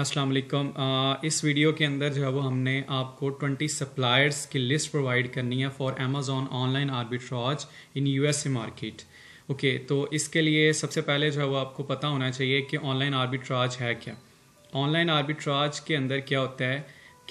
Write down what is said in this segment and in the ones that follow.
अस्सलाम वालेकुम इस वीडियो के अंदर जो है वो हमने आपको 20 सप्लायर्स की लिस्ट प्रोवाइड करनी है for Amazon online arbitrage in U S market okay तो इसके लिए सबसे पहले जो है वो आपको पता होना चाहिए कि ऑनलाइन आर्बिट्राज है क्या ऑनलाइन आर्बिट्राज के अंदर क्या होता है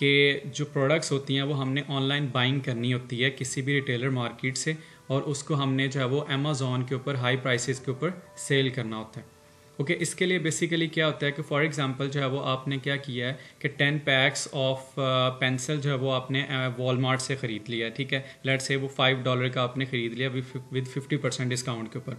कि जो प्रोडक्ट्स होती हैं वो हमने ऑनलाइन बाइंग करनी होती है किसी भी रिटेलर मार्केट से और उसको हमने जो है वो अमेज़ोन के ऊपर हाई प्राइसेस के ऊपर सेल करना होता है ओके okay, इसके लिए बेसिकली क्या होता है कि फॉर एग्जांपल जो है वो आपने क्या किया है कि टेन पैक्स ऑफ पेंसिल जो है वो आपने वॉलमार्ट uh, से ख़रीद लिया है ठीक है लेट्स से वो फाइव डॉलर का आपने ख़रीद लिया विद फिफ्टी परसेंट डिस्काउंट के ऊपर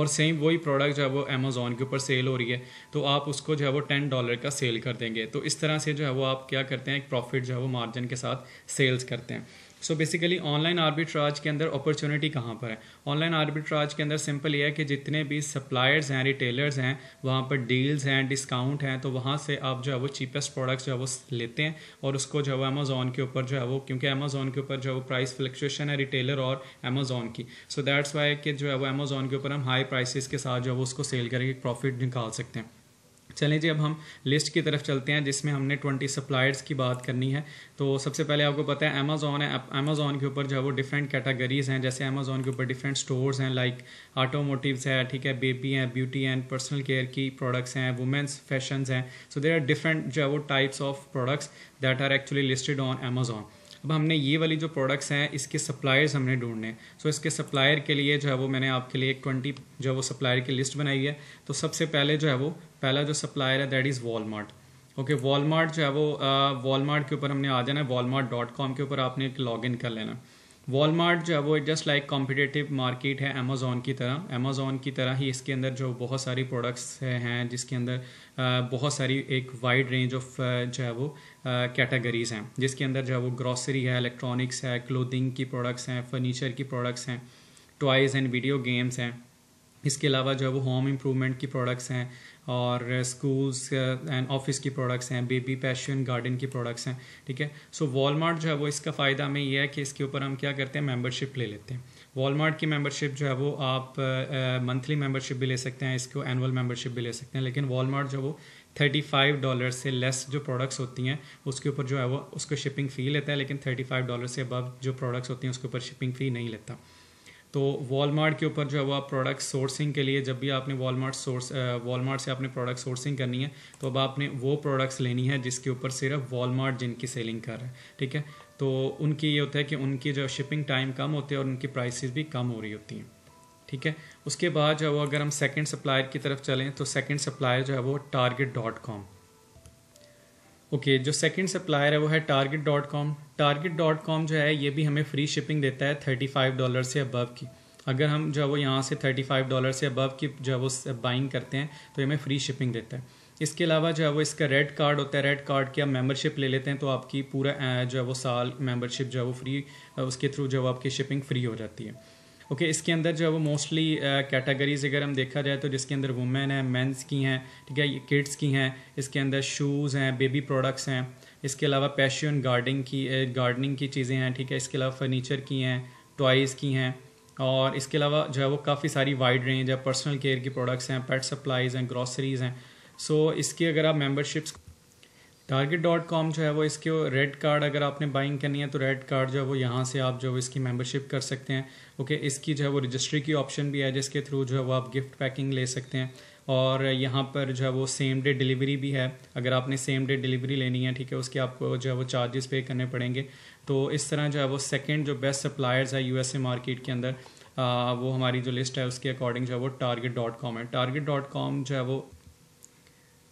और सेम वही प्रोडक्ट जो है वो अमेज़ोन के ऊपर सेल हो रही है तो आप उसको जो है वो टेन डॉलर का सेल कर देंगे तो इस तरह से जो है वो आप क्या करते हैं एक प्रॉफिट जो है वो मार्जिन के साथ सेल्स करते हैं सो बेसिकली ऑनलाइन आर्बिट्राज के अंदर अपॉर्चुनिटी कहाँ पर है ऑनलाइन आर्बिट्राज के अंदर सिंपल ये है कि जितने भी सप्लायर्स हैं रिटेलर्स हैं वहाँ पर डील्स हैं डिस्काउंट हैं तो वहाँ से आप जो है वो चीपेस्ट प्रोडक्ट्स जो है वो लेते हैं और उसको जो है वो अमेज़ोन के ऊपर जो है वो क्योंकि अमेज़ोन के ऊपर जो है वो प्राइस फ्लक्चुएशन है रिटेलर और अमेज़ोन की सो दैट्स वाई कि जो है वो अमेज़ोन के ऊपर हम हाई प्राइसिस के साथ जो है वो उसको सेल करके प्रॉफिट निकाल सकते हैं चलें जी अब हम लिस्ट की तरफ चलते हैं जिसमें हमने ट्वेंटी सप्लायर्स की बात करनी है तो सबसे पहले आपको पता है अमेज़ोन है अमेज़ोन के ऊपर जो है वो डिफरेंट कैटेगरीज़ हैं जैसे अमेज़ोन के ऊपर डिफरेंट स्टोर्स हैं लाइक ऑटोमोटिव्स है ठीक है बेबी हैं ब्यूटी एंड पर्सनल केयर की प्रोडक्ट्स हैं वुमेंस फैशन हैं सो देर आर डिफरेंट जो है वो types of products that are actually listed on Amazon अब हमने ये वाली जो प्रोडक्ट्स हैं इसके सप्लायर्स हमने ढूंढने सो so, इसके सप्लायर के लिए जो है वो मैंने आपके लिए एक ट्वेंटी जो है वो सप्लायर की लिस्ट बनाई है तो सबसे पहले जो है वो पहला जो सप्लायर है that is Walmart okay Walmart जो है वो वॉलमार्ट uh, के ऊपर हमने आ जाना है वॉलमार्ट डॉट कॉम के ऊपर आपने लॉग इन कर लेना वॉलमार्ट जो है वो जस्ट लाइक कॉम्पिटेटिव मार्केट है अमेजोन की तरह अमेजोन की तरह ही इसके अंदर जो बहुत सारी प्रोडक्ट्स हैं जिसके अंदर बहुत सारी एक वाइड रेंज ऑफ जो है वो कैटेगरीज़ हैं जिसके अंदर जो है वो ग्रॉसरी है इलेक्ट्रॉनिक्स है क्लोथिंग की प्रोडक्ट्स हैं फर्नीचर की प्रोडक्ट्स हैं टॉयज़ एंड वीडियो गेम्स हैं इसके अलावा जो है वो होम इम्प्रूवमेंट की प्रोडक्ट्स हैं और स्कूल्स एंड ऑफिस की प्रोडक्ट्स हैं बेबी पैशन गार्डन की प्रोडक्ट्स हैं ठीक है सो वॉलमार्ट जो है वो इसका फ़ायदा हमें यह है कि इसके ऊपर हम क्या करते हैं मेंबरशिप ले लेते हैं वॉलमार्ट की मेंबरशिप जो है वो आप मंथली uh, मेंबरशिप uh, भी ले सकते हैं इसको एनुअल मेंबरशिप भी ले सकते हैं लेकिन वॉलमार्ट जो वो थर्टी फाइव डॉलर से लेस जो प्रोडक्ट्स होती हैं उसके ऊपर जो है वो उसको शिपिंग फ़ी लेता है लेकिन थर्टी फाइव डॉलर से अब जो प्रोडक्ट्स होती हैं उसके ऊपर शिपिंग फ़ी नहीं लेता तो वॉलमार्ट के ऊपर जो है वो आप प्रोडक्ट सोर्सिंग के लिए जब भी आपने वॉलमार्ट सोर्स वॉलमार्ट से आपने प्रोडक्ट सोर्सिंग करनी है तो अब आपने वो प्रोडक्ट्स लेनी है जिसके ऊपर सिर्फ वॉलमार्ट जिनकी सेलिंग कर रहा है ठीक है तो उनकी ये होता है कि उनकी जो शिपिंग टाइम कम होती है और उनकी प्राइस भी कम हो रही होती हैं ठीक है उसके बाद जो है वो अगर हम सेकेंड सप्लायर की तरफ चलें तो सेकेंड सप्लायर जो है वो Target dot com okay okay, जो सेकंड सप्लायर है वो है Target dot com Target dot com जो है ये भी हमें फ्री शिपिंग देता है थर्टी फाइव डॉलर से अबव की अगर हम जो है वो यहाँ से थर्टी फाइव डॉलर से अबव की जो है वो बाइंग करते हैं तो हमें फ्री शिपिंग देता है इसके अलावा जो है वो इसका रेड कार्ड होता है रेड कार्ड की आप मेम्बरशिप ले लेते हैं तो आपकी पूरा जो है वो साल मेम्बरशिप जो है वो फ्री उसके थ्रू जो है वो आपकी शिपिंग फ्री हो जाती है ओके okay, इसके अंदर जो है वो मोस्टली कैटेगरीज uh, अगर हम देखा जाए तो जिसके अंदर वुमेन हैं मेंस की हैं ठीक है किड्स की हैं इसके अंदर शूज़ हैं बेबी प्रोडक्ट्स हैं इसके अलावा पैशन गार्डनिंग की गार्डनिंग uh, की चीज़ें हैं ठीक है इसके अलावा फर्नीचर की हैं टॉयज़ की हैं और इसके अलावा जो है वो काफ़ी सारी वाइड रेंज है पर्सनल केयर की प्रोडक्ट्स हैं पेट सप्लाइज़ हैं ग्रॉसरीज़ हैं सो so, इसकी अगर आप मेम्बरशिप्स टारगेट डॉट कॉम जो है वो इसके रेड कार्ड अगर आपने बाइंग करनी है तो रेड कार्ड जो है वो यहाँ से आप जो इसकी मेम्बरशिप कर सकते हैं ओके okay, इसकी जो है वो रजिस्ट्री की ऑप्शन भी है जिसके थ्रू जो है वो आप गिफ्ट पैकिंग ले सकते हैं और यहाँ पर जो है वो सेम डे डिलीवरी भी है अगर आपने सेम डे डिलीवरी लेनी है ठीक है उसके आपको जो है वो चार्जेस पे करने पड़ेंगे तो इस तरह जो है वो सेकेंड जो बेस्ट सप्लायर्स है यूएसए मार्केट के अंदर आ, वो हमारी जो लिस्ट है उसके अकॉर्डिंग जो है वो टारगेट डॉट कॉम है टारगेट डॉट कॉम जो है वो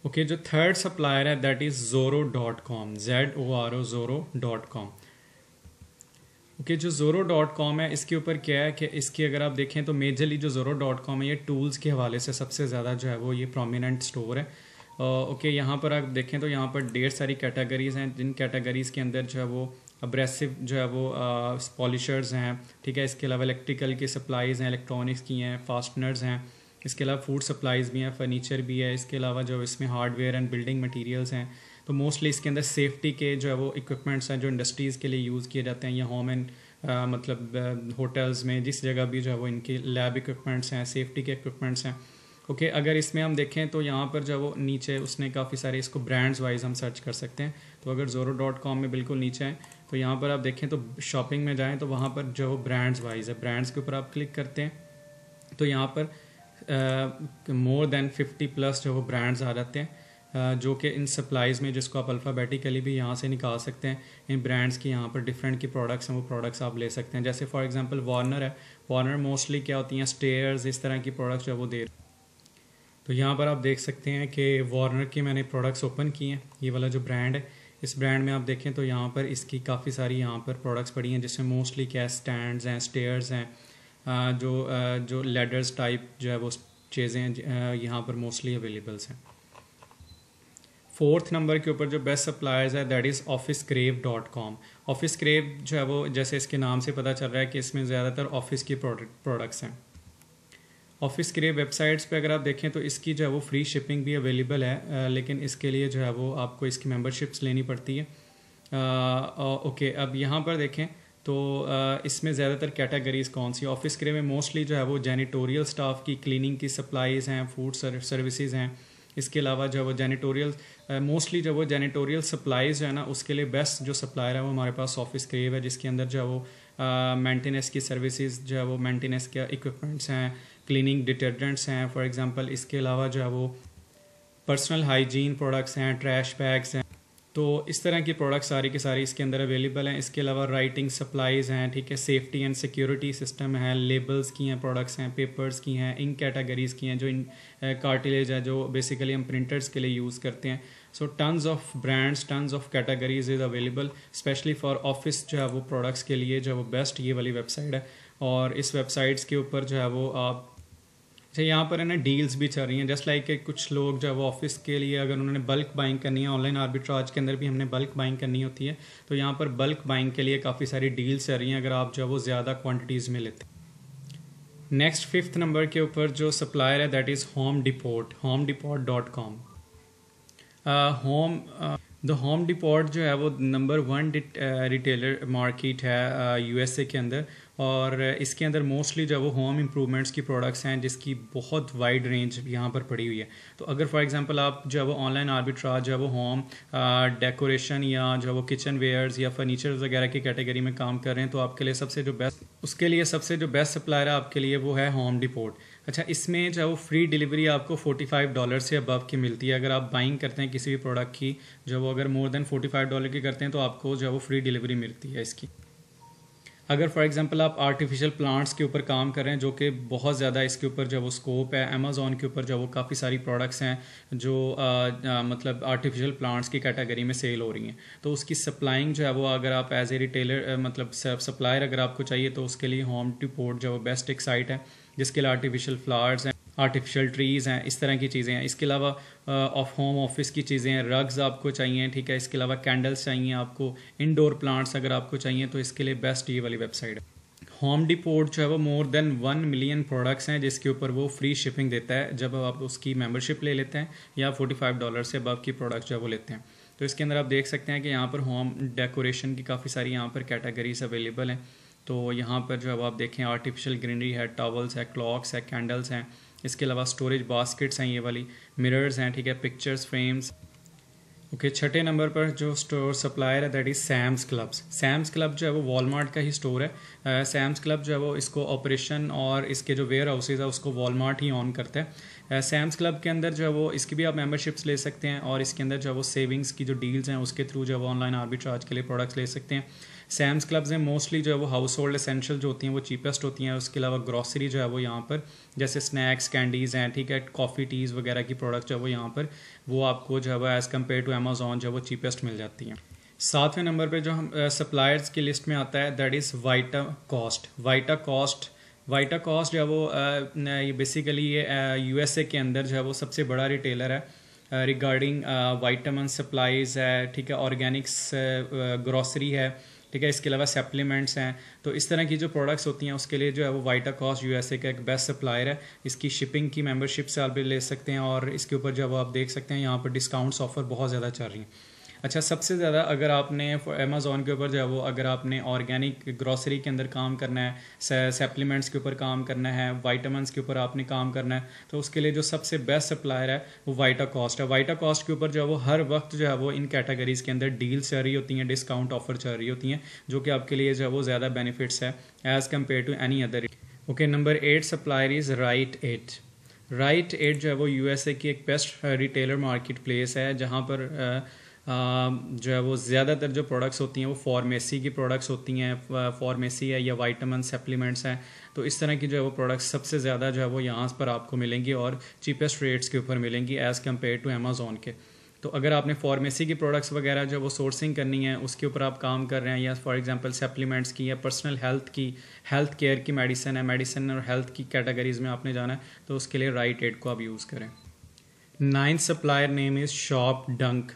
ओके जो थर्ड सप्लायर है that is Zoro dot com Z O R O Zoro dot com okay जो जोरो डॉट कॉम है इसके ऊपर क्या है कि इसकी अगर आप देखें तो मेजरली जो जोरो डॉट कॉम है ये टूल्स के हवाले से सबसे ज़्यादा जो है वो ये प्रोमिनेंट स्टोर है ओके uh, okay, यहाँ पर आप देखें तो यहाँ पर ढेर सारी कैटेगरीज हैं जिन कैटेगरीज़ के अंदर जो है वो अब्रेसिव जो है वो पॉलिशर्स uh, हैं ठीक है इसके अलावा इलेक्ट्रिकल की सप्लाईज़ हैं इलेक्ट्रॉनिक्स की हैं फास्टनर्स हैं इसके अलावा फूड सप्लाईज़ भी हैं फर्नीचर भी है इसके अलावा जो इसमें हार्डवेयर एंड बिल्डिंग मटेरियल्स हैं तो मोस्टली इसके अंदर सेफ्टी के जो है वो इक्विपमेंट्स हैं जो इंडस्ट्रीज़ के लिए यूज़ किए जाते हैं या होम एंड मतलब होटल्स में जिस जगह भी जो है वो इनके लैब इक्विपमेंट्स हैं सेफ्टी के इक्विपमेंट्स हैं ओके okay, अगर इसमें हम देखें तो यहाँ पर जो वो नीचे उसने काफ़ी सारे इसको ब्रांड्स वाइज हम सर्च कर सकते हैं तो अगर जोरो डॉट कॉम में बिल्कुल नीचे आए तो यहाँ पर आप देखें तो शॉपिंग में जाएँ तो वहाँ पर जो ब्रांड्स वाइज है ब्रांड्स के ऊपर आप क्लिक करते हैं तो यहाँ पर मोर देन फिफ्टी प्लस जो वो ब्रांड्स आ जाते हैं uh, जो कि इन सप्लाईज़ में जिसको आप अल्फ़ाबेटिकली भी यहाँ से निकाल सकते हैं इन ब्रांड्स की यहाँ पर डिफरेंट की प्रोडक्ट्स हैं वो प्रोडक्ट्स आप ले सकते हैं जैसे फॉर एग्जांपल वार्नर है वार्नर मोस्टली क्या होती हैं स्टेयर्स इस तरह की प्रोडक्ट्स जो है वो दे तो यहाँ पर आप देख सकते हैं कि वार्नर की मैंने प्रोडक्ट्स ओपन किए हैं ये वाला जो ब्रांड है इस ब्रांड में आप देखें तो यहाँ पर इसकी काफ़ी सारी यहाँ पर प्रोडक्ट्स पड़ी हैं जिसमें मोस्टली क्या स्टैंड हैं स्टेयर्स हैं जो जो लेडर्स टाइप जो है वो चीज़ें यहाँ पर मोस्टली अवेलेबल्स हैं फोर्थ नंबर के ऊपर जो बेस्ट सप्लायर्स है that is Office Crave dot com Office Crave जो है वो जैसे इसके नाम से पता चल रहा है कि इसमें ज़्यादातर ऑफिस की प्रोडक्ट प्रोडक्ट्स हैं ऑफिस क्रेव वेबसाइट्स पे अगर आप देखें तो इसकी जो है वो फ्री शिपिंग भी अवेलेबल है लेकिन इसके लिए जो है वो आपको इसकी मेम्बरशिप्स लेनी पड़ती है ओके अब यहाँ पर देखें तो इसमें ज़्यादातर कैटेगरीज कौन सी ऑफिस के में मोस्टली जो है वो जैनिटोरियल स्टाफ की क्लीनिंग की सप्लाईज हैं फूड सर्विसेज हैं इसके अलावा जो है वो जैनिटोरियल मोस्टली जो वो जैनिटोरियल सप्लाईज जो है ना उसके लिए बेस्ट जो सप्लायर है वो हमारे पास ऑफिस क्रेव है जिसके अंदर जो है वो मेंटेनेंस की सर्विसेज जो है वो मेंटेनेंस के इक्विपमेंट्स हैं क्लीनिंग डिटर्जेंट्स हैं फॉर एग्जांपल इसके अलावा जो है वो पर्सनल हाइजीन प्रोडक्ट्स हैं ट्रैश बैग्स हैं तो इस तरह की प्रोडक्ट सारी के सारी इसके अंदर अवेलेबल हैं इसके अलावा राइटिंग सप्लाईज़ हैं ठीक है सेफ्टी एंड सिक्योरिटी सिस्टम हैं लेबल्स की हैं प्रोडक्ट्स हैं पेपर्स की हैं इंक कैटेगरीज़ की हैं जो इन कार्टिलेज है जो बेसिकली हम प्रिंटर्स के लिए यूज़ करते हैं so tons of brands tons of categories is available specially for office जो है वो प्रोडक्ट्स के लिए जो है वो बेस्ट ये वाली वेबसाइट है और इस वेबसाइट्स के ऊपर जो है वो आप अच्छा यहाँ पर है ना डील्स भी चल रही हैं जस्ट लाइक कुछ लोग जब ऑफिस के लिए अगर उन्होंने बल्क बाइंग करनी है ऑनलाइन आर्बिट्राज के अंदर भी हमने बल्क बाइंग करनी होती है तो यहाँ पर बल्क बाइंग के लिए काफ़ी सारी डील्स चल रही हैं अगर आप जो है वो ज़्यादा क्वान्टिटीज़ में लेते हैं नेक्स्ट फिफ्थ नंबर के ऊपर जो सप्लायर है that is Home Depot Home Depot dot com home the Home Depot जो है वो नंबर वन रिटेलर मार्केट है यूएसए uh, के अंदर और इसके अंदर मोस्टली जो वो होम इम्प्रूवमेंट्स की प्रोडक्ट्स हैं जिसकी बहुत वाइड रेंज यहाँ पर पड़ी हुई है तो अगर फॉर एग्जांपल आप जब ऑनलाइन आर्बिट्राज जो वो होम डेकोरेशन या जो वो किचन वेयर्स या फर्नीचर वगैरह की कैटेगरी में काम कर रहे हैं तो आपके लिए सबसे जो बेस्ट उसके लिए सबसे जो बेस्ट सप्लायर है आपके लिए वो है होम डिपोर्ट अच्छा इसमें जो वो फ्री डिलीवरी आपको 45 डॉलर से अबव की मिलती है अगर आप बाइंग करते हैं किसी भी प्रोडक्ट की जब वो अगर मोर देन 45 डॉलर की करते हैं तो आपको जो वो फ्री डिलीवरी मिलती है इसकी अगर फॉर एग्जांपल आप आर्टिफिशियल प्लांट्स के ऊपर काम कर रहे हैं जो कि बहुत ज़्यादा इसके ऊपर जब वो स्कोप है अमेज़ोन के ऊपर जब वो काफ़ी सारी प्रोडक्ट्स हैं जो आ, आ, मतलब आर्टिफिशियल प्लांट्स की कैटेगरी में सेल हो रही हैं तो उसकी सप्लाइंग जो है वो अगर आप एज ए रिटेलर मतलब सप्लायर अगर आपको चाहिए तो उसके लिए होम टू पोर्ट जो बेस्ट एक साइट है जिसके लिए आर्टिफिशियल फ्लावर्स हैं आर्टिफिशियल ट्रीज़ हैं इस तरह की चीज़ें हैं इसके अलावा ऑफ होम ऑफिस की चीज़ें हैं रग्स आपको चाहिए ठीक है इसके अलावा कैंडल्स चाहिए आपको इनडोर प्लांट्स अगर आपको चाहिए तो इसके लिए बेस्ट ये वाली वेबसाइट है होम डिपोर्ट जो है वो more than one million products हैं जिसके ऊपर वो फ्री शिपिंग देता है जब आप उसकी मेंबरशिप ले लेते हैं या फोर्टी फाइव डॉलर से अब की प्रोडक्ट जो है वो लेते हैं तो इसके अंदर आप देख सकते हैं कि यहाँ पर होम डेकोरेशन की काफ़ी सारी यहाँ पर कैटेगरीज अवेलेबल हैं तो यहाँ पर जो है आप देखें आर्टिफिशियल ग्रीनरी है टॉवल्स है क्लॉक्स है कैंडल्स हैं इसके अलावा स्टोरेज बास्केट्स हैं ये वाली मिरर्स हैं ठीक है पिक्चर्स फ्रेम्स ओके छठे नंबर पर जो स्टोर सप्लायर है that is Sam's Clubs Sam's Club जो है वो वॉलमार्ट का ही स्टोर है सैम्स uh, क्लब जो है वो इसको ऑपरेशन और इसके जो वेयर हाउसेज है उसको वॉलमार्ट ही ऑन करता है सैम्स uh, क्लब के अंदर जो है वो इसकी भी आप मेंबरशिप्स ले सकते हैं और इसके अंदर जो है वो सेविंग्स की जो डील्स हैं उसके थ्रू जो है वो ऑनलाइन आर्बिट्राज के लिए प्रोडक्ट्स ले सकते हैं सैम्स क्लब्स हैं मोस्टली जो है वो हाउस होल्ड असेंशियल जो होती हैं वो चीपेस्ट होती हैं उसके अलावा ग्रॉसरी जो है वो यहाँ पर जैसे स्नैक्स कैंडीज़ हैं ठीक है कॉफ़ी टीज़ वगैरह की प्रोडक्ट जो है वो यहाँ पर वो आपको जो है वो एज़ कम्पेयर टू अमेजोन जो है वो चीपेस्ट मिल जाती हैं सातवें नंबर पर जो हम सप्लायर्स uh, की लिस्ट में आता है that is Vitacost Vitacost Vitacost जो है वो ये बेसिकली ये यूएसए के अंदर जो है वो सबसे बड़ा रिटेलर है रिगार्डिंग वाइटामिन सप्लाईज़ है ठीक है ऑर्गेनिक्स ग्रॉसरी है ठीक है इसके अलावा सप्लीमेंट्स हैं तो इस तरह की जो प्रोडक्ट्स होती हैं उसके लिए जो है वो वाइटा कॉस्ट यूएसए का एक बेस्ट सप्लायर है इसकी शिपिंग की मेम्बरशिप से आप भी ले सकते हैं और इसके ऊपर जो है वो आप देख सकते हैं यहाँ पर डिस्काउंट्स ऑफर बहुत ज़्यादा चल रही हैं अच्छा सबसे ज़्यादा अगर आपने अमेज़ोन के ऊपर जो है वो अगर आपने ऑर्गेनिक ग्रॉसरी के अंदर काम करना है सप्लीमेंट्स के ऊपर काम करना है वाइटामस के ऊपर आपने काम करना है तो उसके लिए जो सबसे बेस्ट सप्लायर है वो वाइटा कॉस्ट है वाइटा कॉस्ट के ऊपर जो है वो हर वक्त जो है वो इन कैटेगरीज़ के अंदर डील्स चल रही होती हैं डिस्काउंट ऑफर चल रही होती हैं जो कि आपके लिए जो है वो ज़्यादा बेनिफिट्स है as compare to any other okay number eight supplier is Rite Aid Rite Aid जो है वो यूएसए की एक बेस्ट रिटेलर मार्केट प्लेस है जहाँ पर uh, जो है वो ज़्यादातर जो प्रोडक्ट्स होती हैं वो फार्मेसी की प्रोडक्ट्स होती हैं फार्मेसी है या वाइटामिन सप्लीमेंट्स हैं तो इस तरह की जो है वो प्रोडक्ट्स सबसे ज़्यादा जो है वो यहाँ पर आपको मिलेंगी और चीपेस्ट रेट्स के ऊपर मिलेंगी एज़ कम्पेयर टू अमेज़ोन के तो अगर आपने फार्मेसी की प्रोडक्ट्स वगैरह जो वो सोर्सिंग करनी है उसके ऊपर आप काम कर रहे हैं या फॉर एग्जांपल सप्लीमेंट्स की या पर्सनल हेल्थ की हेल्थ केयर की मेडिसिन है मेडिसिन और हेल्थ की कैटेगरीज में आपने जाना है तो उसके लिए राइट right एड को आप यूज़ करें ninth supplier name is Shop Dunk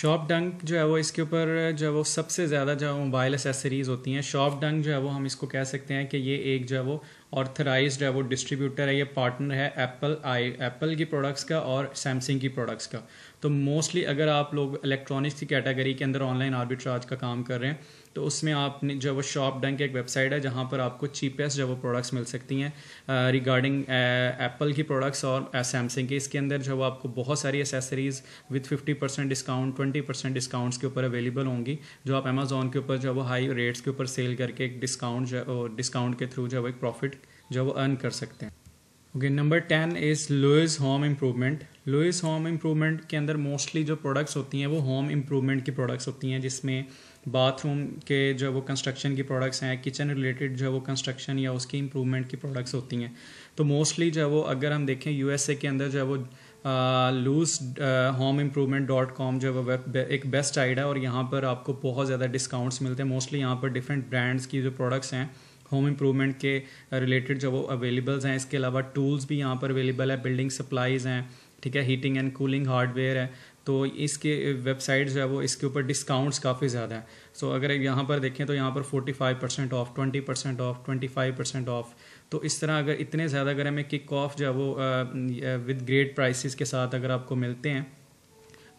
Shop Dunk जो है वो इसके ऊपर जो है वो सबसे ज़्यादा जो मोबाइल एसेसरीज़ होती हैं शॉप डंक जो है वो हम इसको कह सकते हैं कि ये एक जो है वो ऑर्थराइज है वो डिस्ट्रीब्यूटर है ये पार्टनर है एप्पल आई एप्पल की प्रोडक्ट्स का और सैमसंग की प्रोडक्ट्स का तो मोस्टली अगर आप लोग इलेक्ट्रॉनिक्स की कैटेगरी के अंदर ऑनलाइन आर्बिट्राज का काम कर रहे हैं तो उसमें आपने जो वो शॉप डंक एक वेबसाइट है जहाँ पर आपको चीपेस्ट जो वो प्रोडक्ट्स मिल सकती हैं रिगार्डिंग एप्पल की प्रोडक्ट्स और सैमसंग के इसके अंदर जो आपको बहुत सारी accessories with fifty percent discount twenty percent discounts के ऊपर अवेलेबल होंगी जो आप अमेज़ोन के ऊपर जो वो हाई रेट्स के ऊपर सेल करके एक डिस्काउंट जो डिस्काउंट के थ्रू जो वो एक प्रॉफिट जो वो अर्न कर सकते हैं okay number ten is Lowe's home improvement Lowe's home improvement के अंदर मोस्टली जो प्रोडक्ट्स होती हैं वो होम इम्प्रूवमेंट की प्रोडक्ट्स होती हैं जिसमें बाथरूम के जो वो कंस्ट्रक्शन की प्रोडक्ट्स हैं किचन रिलेटेड जो वो कंस्ट्रक्शन या उसकी इम्प्रूवमेंट की प्रोडक्ट्स होती हैं तो मोस्टली जो वो अगर हम देखें यूएसए के अंदर जो है वो Lowe's home improvement dot com जो वो वे एक बेस्ट आइड है और यहाँ पर आपको बहुत ज़्यादा डिस्काउंट्स मिलते हैं मोस्टली यहाँ पर डिफरेंट ब्रांड्स की जो प्रोडक्ट्स हैं होम इम्प्रूवमेंट के रिलेटेड जो वो अवेलेबल्स हैं इसके अलावा टूल्स भी यहाँ पर अवेलेबल है बिल्डिंग सप्लाईज़ हैं ठीक है हीटिंग एंड कूलिंग हार्डवेयर है तो इसके वेबसाइट जो है वो इसके ऊपर डिस्काउंट्स काफ़ी ज़्यादा हैं सो अगर यहाँ पर देखें तो यहाँ पर 45 percent off 20 percent off 25 percent off तो इस तरह अगर इतने ज़्यादा अगर हमें किक ऑफ जो है वो विद ग्रेट प्राइसेस के साथ अगर आपको मिलते हैं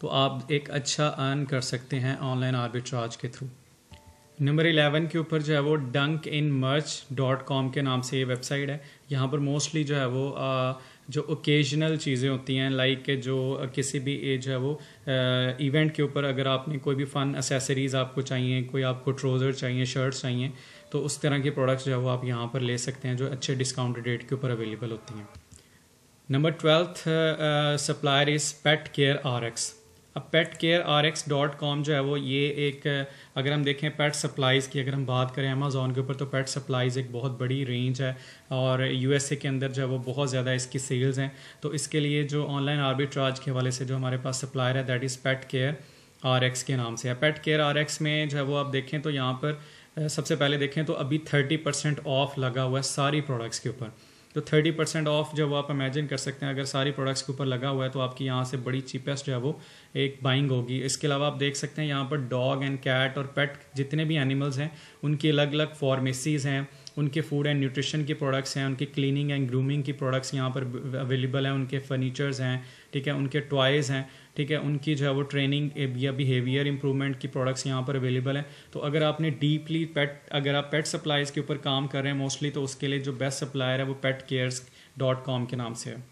तो आप एक अच्छा अर्न कर सकते हैं ऑनलाइन आर्बिट्राज के थ्रू नंबर इलेवन के ऊपर जो है वो डंक इन मर्च डॉट कॉम के नाम से ये वेबसाइट है यहाँ पर मोस्टली जो है वो आ, जो ओकेजनल चीज़ें होती हैं लाइक like जो किसी भी एज है वो इवेंट के ऊपर अगर आपने कोई भी फ़न असेसरीज आपको चाहिए कोई आपको ट्रोज़र चाहिए शर्ट्स चाहिए तो उस तरह के प्रोडक्ट्स जो है वो आप यहाँ पर ले सकते हैं जो अच्छे डिस्काउंटेड रेट के ऊपर अवेलेबल होती हैं number twelfth supplier is pet care are X अब pet care are X dot com जो है वो ये एक अगर हम देखें पेट सप्लाइज़ की अगर हम बात करें अमेज़ोन के ऊपर तो पेट सप्लाइज़ एक बहुत बड़ी रेंज है और यूएसए के अंदर जो है वो बहुत ज़्यादा इसकी सेल्स हैं तो इसके लिए जो ऑनलाइन आर्बिट्राज के हवाले से जो हमारे पास सप्लायर है that is pet care are एक्स के नाम से है पेट केयर आर एक्स में जो है वो आप देखें तो यहाँ पर सबसे पहले देखें तो अभी थर्टी परसेंट ऑफ लगा हुआ है सारी प्रोडक्ट्स के ऊपर तो थर्टी परसेंट ऑफ जब आप इमेजिन कर सकते हैं अगर सारी प्रोडक्ट्स के ऊपर लगा हुआ है तो आपकी यहाँ से बड़ी चीपेस्ट जो है वो एक बाइंग होगी इसके अलावा आप देख सकते हैं यहाँ पर डॉग एंड कैट और पेट जितने भी एनिमल्स हैं उनकी अलग अलग फार्मेसीज़ हैं उनके फूड एंड न्यूट्रिशन के प्रोडक्ट्स हैं उनकी क्लीनिंग एंड ग्रूमिंग की प्रोडक्ट्स यहाँ पर अवेलेबल हैं उनके फर्नीचर्स हैं ठीक है उनके टॉयज़ हैं ठीक है उनकी जो है वो ट्रेनिंग eh, या बिहेवियर इंप्रूवमेंट की प्रोडक्ट्स यहाँ पर अवेलेबल हैं तो अगर आपने डीपली पेट अगर आप पेट सप्लाइज़ के ऊपर काम कर रहे हैं मोस्टली तो उसके लिए जो बेस्ट सप्लायर है वो पेट केयर्स डॉट कॉम के नाम से है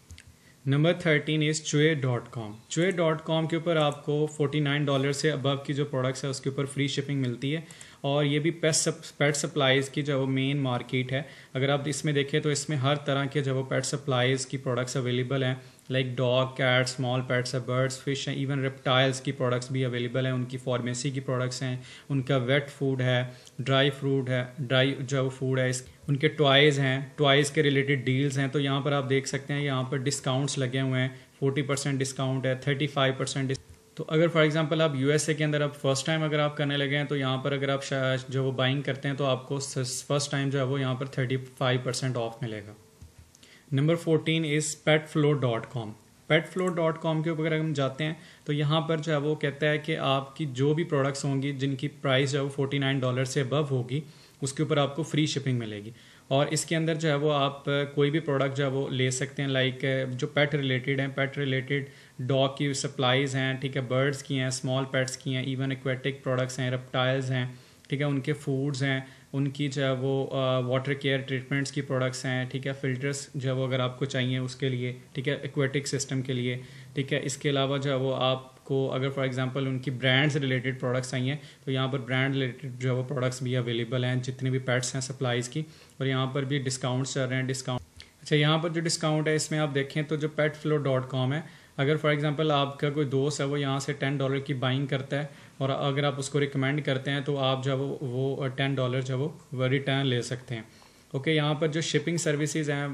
number thirteen is Chewy dot com Chewy dot com के ऊपर आपको फोर्टी नाइन डॉलर से अबव की जो प्रोडक्ट्स है उसके ऊपर फ्री शिपिंग मिलती है और ये भी पेट सप पेट सप्लाईज़ की जो वो मेन मार्केट है अगर आप इसमें देखें तो इसमें हर तरह के जो वो पेट सप्लाईज़ की प्रोडक्ट्स अवेलेबल हैं like dog cat small pets है बर्ड्स फिश हैं इवन रेप्टाइल्स की प्रोडक्ट्स भी अवेलेबल हैं उनकी फार्मेसी की प्रोडक्ट्स हैं उनका वेट फूड है ड्राई फ्रूट है ड्राई जो फूड है उनके टॉयज़ हैं टॉयज़ के रिलेटेड डील्स हैं तो यहाँ पर आप देख सकते हैं यहाँ पर डिस्काउंट्स लगे हुए हैं फोर्टी परसेंट डिस्काउंट है थर्टी फाइव परसेंट तो अगर फॉर एग्जांपल आप यूएसए के अंदर आप फर्स्ट टाइम अगर आप करने लगे हैं तो यहाँ पर अगर आप जो वो बाइंग करते हैं तो आपको फर्स्ट टाइम जो है वो यहाँ पर थर्टी फाइव परसेंट ऑफ मिलेगा number fourteen is pet flow dot com pet flow dot com के ऊपर अगर हम जाते हैं तो यहाँ पर जो है वो कहता है कि आपकी जो भी प्रोडक्ट्स होंगी जिनकी प्राइस जो है वो फोर्टी नाइन डॉलर से अबव होगी उसके ऊपर आपको फ्री शिपिंग मिलेगी और इसके अंदर जो है वो आप कोई भी प्रोडक्ट जो है वो ले सकते हैं लाइक जो पेट रिलेटेड हैं पेट रिलेटेड डॉग की सप्लाइज हैं ठीक है बर्ड्स की हैं स्मॉल पेट्स की हैं इवन एक्वेटिक प्रोडक्ट्स हैं रेप्टाइल्स हैं ठीक है उनके फूड्स हैं उनकी जो है वो वाटर केयर ट्रीटमेंट्स की प्रोडक्ट्स हैं ठीक है फिल्टर्स जो है वो अगर आपको चाहिए उसके लिए ठीक है एक्वेटिक सिस्टम के लिए ठीक है इसके अलावा जो है वो आपको अगर फॉर एग्जांपल उनकी ब्रांड से रिलेटेड प्रोडक्ट्स चाहिए तो यहाँ पर ब्रांड रिलेटेड जो है वो प्रोडक्ट्स भी अवेलेबल हैं जितने भी पैट्स हैं सप्लाईज़ की और यहाँ पर भी डिस्काउंट्स चल रहे हैं डिस्काउंट अच्छा यहाँ पर जो डिस्काउंट है इसमें आप देखें तो जो पेट फ्लो डॉट कॉम है अगर फॉर एग्जांपल आपका कोई दोस्त है वो यहाँ से टेन डॉलर की बाइंग करता है और अगर आप उसको रिकमेंड करते हैं तो आप जब वो टेन डॉलर जब वो रिटर्न ले सकते हैं ओके okay, यहाँ पर जो शिपिंग सर्विसेज हैं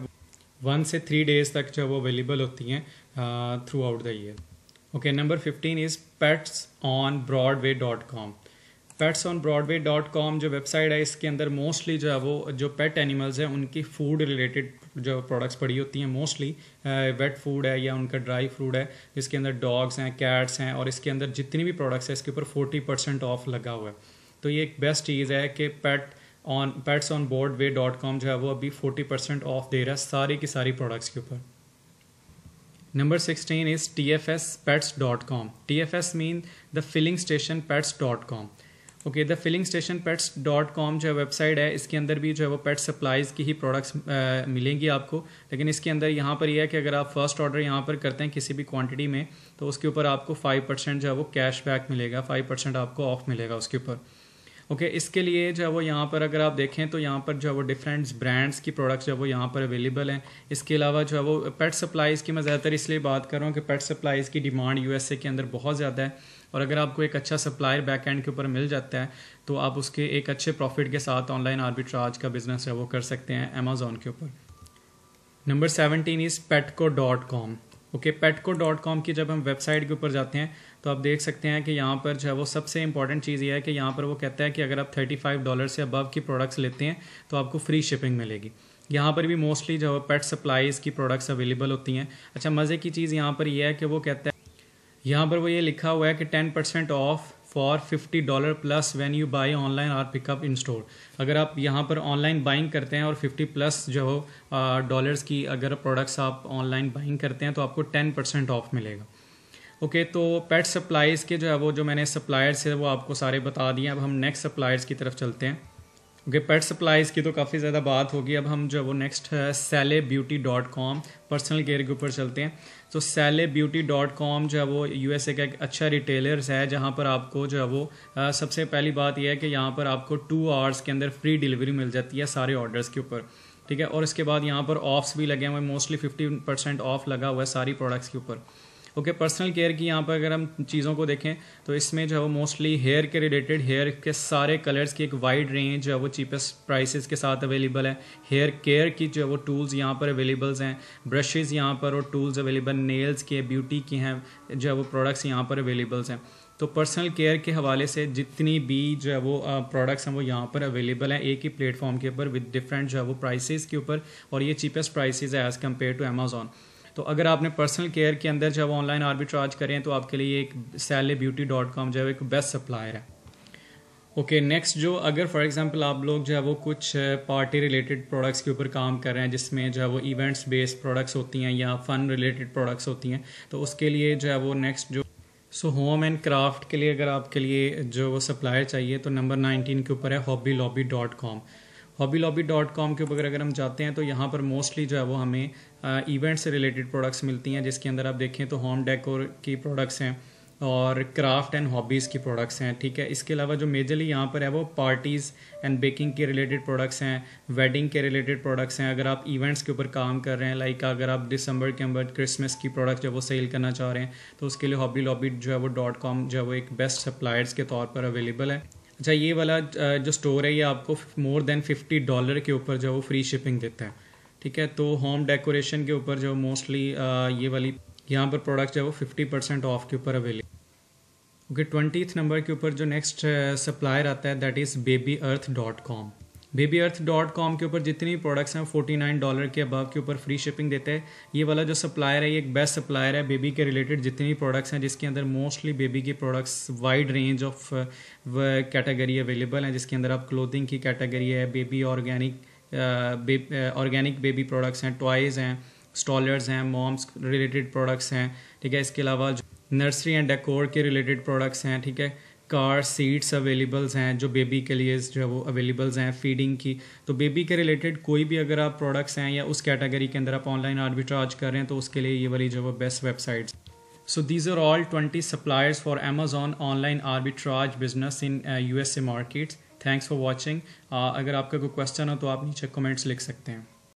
वन से थ्री डेज तक जो वो अवेलेबल होती हैं throughout the year okay number fifteen is pets on Broadway dot com pets on Broadway dot com जो वेबसाइट है इसके अंदर मोस्टली जो है वो जो पेट एनिमल्स हैं उनकी फूड रिलेटेड जो प्रोडक्ट्स पड़ी होती हैं मोस्टली वेट फूड है या उनका ड्राई फ्रूड है जिसके अंदर डॉग्स हैं कैट्स हैं और इसके अंदर जितनी भी प्रोडक्ट्स हैं इसके ऊपर फोर्टी परसेंट ऑफ लगा हुआ है तो ये एक बेस्ट चीज़ है कि pet on pets on Broadway dot com जो है वो अभी फोर्टी परसेंट ऑफ दे रहा है सारी की सारी प्रोडक्ट्स के ऊपर number sixteen is T F S dot com T F S mean the filling station pets dot com okay the filling station pets dot com जो है वेबसाइट है इसके अंदर भी जो है वो पेट सप्लाईज़ की ही प्रोडक्ट्स मिलेंगी आपको लेकिन इसके अंदर यहाँ पर यह है कि अगर आप फर्स्ट ऑर्डर यहाँ पर करते हैं किसी भी क्वांटिटी में तो उसके ऊपर आपको फाइव परसेंट जो है वो कैश बैक मिलेगा फाइव परसेंट आपको ऑफ मिलेगा उसके ऊपर ओके okay, इसके लिए जो है वो यहाँ पर अगर आप देखें तो यहाँ पर जो है वो डिफरेंट ब्रांड्स की प्रोडक्ट्स जो है वो यहाँ पर अवेलेबल हैं इसके अलावा जो है वो पेट सप्लाईज़ की मैं ज़्यादातर इसलिए बात कर रहा हूँ कि पेट सप्लाईज़ की डिमांड यूएसए के अंदर बहुत ज़्यादा है और अगर आपको एक अच्छा सप्लायर बैक एंड के ऊपर मिल जाता है तो आप उसके एक अच्छे प्रॉफिट के साथ ऑनलाइन आर्बिट्राज का बिजनेस है वो कर सकते हैं अमेजोन के ऊपर number seventeen is Petco dot com okay Petco dot com की जब हम वेबसाइट के ऊपर जाते हैं तो आप देख सकते हैं कि यहाँ पर जो है वो सबसे इंपॉर्टेंट चीज़ ये है कि यहाँ पर वो कहता है कि अगर आप थर्टी फाइव डॉलर से अबव की प्रोडक्ट्स लेते हैं तो आपको फ्री शिपिंग मिलेगी यहाँ पर भी मोस्टली जो है पेट सप्लाईज़ की प्रोडक्ट्स अवेलेबल होती हैं अच्छा मज़े की चीज़ यहाँ पर यह है कि वो कहता है यहाँ पर वो ये लिखा हुआ है कि ten percent off for fifty dollar plus when you buy online or pickup in store अगर आप यहाँ पर ऑनलाइन बाइंग करते हैं और फिफ्टी प्लस जो हो डॉलर्स की अगर प्रोडक्ट्स आप ऑनलाइन बाइंग करते हैं तो आपको टेन परसेंट ऑफ मिलेगा ओके okay, तो पेट सप्लाईज़ के जो है वो जो मैंने सप्लायर्स है वो आपको सारे बता दिए अब हम नेक्स्ट सप्लायर्स की तरफ चलते हैं ओके पेट सप्लाईज़ की तो काफ़ी ज़्यादा बात होगी अब हम जो वो नेक्स्ट है Sally Beauty dot com personal care के ऊपर चलते हैं तो सेले ब्यूटी डॉट कॉम जो है वो यू एस ए का एक अच्छा रिटेलर्स है जहाँ पर आपको जो है वो सबसे पहली बात यह है कि यहाँ पर आपको टू आवर्स के अंदर फ्री डिलीवरी मिल जाती है सारे ऑर्डर्स के ऊपर ठीक है और इसके बाद यहाँ पर ऑफ्स भी लगे हुए मोस्टली फिफ्टी परसेंट ऑफ लगा हुआ है सारी प्रोडक्ट्स के ऊपर ओके पर्सनल केयर की यहाँ पर अगर हम चीज़ों को देखें तो इसमें जो है वो मोस्टली हेयर के रिलेटेड हेयर के सारे कलर्स की एक वाइड रेंज जो है वो चीपेस्ट प्राइसेस के साथ अवेलेबल है हेयर केयर की जो है वो टूल्स यहाँ पर अवेलेबल्स हैं ब्रशेज़ यहाँ पर और टूल्स अवेलेबल नेल्स के ब्यूटी की हैं जो है वो प्रोडक्ट्स यहाँ पर अवेलेबल्स हैं तो पर्सनल केयर के हवाले से जितनी भी जो है वो प्रोडक्ट्स हैं वो यहाँ पर अवेलेबल हैं एक ही प्लेटफॉर्म के ऊपर विद डिफरेंट जो है वो प्राइसेस के ऊपर और ये चीपेस्ट प्राइसेस है एज़ कम्पेयर टू अमेजोन तो अगर आपने पर्सनल केयर के अंदर जब ऑनलाइन आर्बिट्राज करें तो आपके लिए एक सैले ब्यूटी डॉट कॉम जो है एक बेस्ट सप्लायर है ओके okay, नेक्स्ट जो अगर फॉर एग्जांपल आप लोग जो है वो कुछ पार्टी रिलेटेड प्रोडक्ट्स के ऊपर काम कर रहे हैं जिसमें जो है वो इवेंट्स बेस्ड प्रोडक्ट्स होती हैं या फन रिलेटेड प्रोडक्ट्स होती हैं तो उसके लिए जो है वो नेक्स्ट जो सो होम एंड क्राफ्ट के लिए अगर आपके लिए जो वो सप्लायर चाहिए तो नंबर नाइनटीन के ऊपर है Hobby Lobby dot com Hobby Lobby dot com के ऊपर अगर हम जाते हैं तो यहाँ पर मोस्टली जो है वो हमें इवेंट्स से रिलेटेड प्रोडक्ट्स मिलती हैं जिसके अंदर आप देखें तो होम डेकोर की प्रोडक्ट्स हैं और क्राफ्ट एंड हॉबीज़ की प्रोडक्ट्स हैं ठीक है इसके अलावा जो मेजरली यहाँ पर है वो पार्टीज़ एंड बेकिंग के रिलेटेड प्रोडक्ट्स हैं वेडिंग के रिलेटेड प्रोडक्ट्स हैं अगर आप इवेंट्स के ऊपर काम कर रहे हैं लाइक अगर आप दिसंबर के अंदर क्रिसमस की प्रोडक्ट जो वो सेल करना चाह रहे हैं तो उसके लिए हॉबी लॉबी जो है वो डॉट कॉम जो है वो एक बेस्ट सप्लायर्स के तौर पर अवेलेबल है अच्छा ये वाला जो स्टोर है ये आपको मोर देन फिफ्टी डॉलर के ऊपर जो है वो फ्री शिपिंग देता है ठीक है तो होम डेकोरेशन के ऊपर जो मोस्टली uh, ये वाली यहाँ पर प्रोडक्ट जो है वो फिफ्टी परसेंट ऑफ के ऊपर अवेलेबल ओके ट्वेंटी नंबर के ऊपर जो नेक्स्ट सप्लायर uh, आता है that is baby earth dot com baby earth dot com के ऊपर जितनी प्रोडक्ट्स हैं फोर्टी नाइन डॉलर के अबव के ऊपर फ्री शिपिंग देते हैं ये वाला जो सप्लायर है ये एक बेस्ट सप्लायर है बेबी के रिलेटेड जितनी भी प्रोडक्ट्स हैं जिसके अंदर मोस्टली बेबी के products wide range of category available हैं जिसके अंदर आप क्लोथिंग की कैटेगरी है baby organic organic baby products हैं टॉयज़ हैं स्टॉलर्स हैं मॉम्स रिलेटेड प्रोडक्ट्स हैं ठीक है इसके अलावा नर्सरी एंड डेकोर के रिलेटेड प्रोडक्ट्स हैं ठीक है कार सीट्स अवेलेबल्स हैं जो बेबी के लिए जो है वो अवेलेबल्स हैं फीडिंग की तो बेबी के रिलेटेड कोई भी अगर आप प्रोडक्ट्स हैं या उस कैटेगरी के अंदर आप ऑनलाइन आर्बिट्राज कर रहे हैं तो उसके लिए ये वाली जो वो best websites these are all twenty 20 for for online arbitrage business in U S A markets thanks for watching अगर आपका कोई क्वेश्चन हो तो आप नीचे कमेंट्स लिख सकते हैं